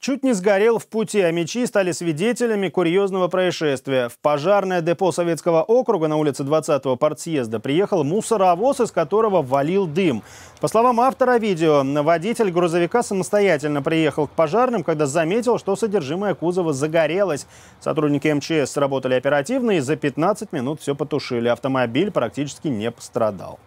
чуть не сгорел в пути, а мечи стали свидетелями курьезного происшествия. В пожарное депо Советского округа на улице 20-го партсъезда приехал мусоровоз, из которого валил дым. По словам автора видео, водитель грузовика самостоятельно приехал к пожарным, когда заметил, что содержимое кузова загорелось. Сотрудники МЧС сработали оперативно и за 15 минут все потушили. Автомобиль практически не пострадал.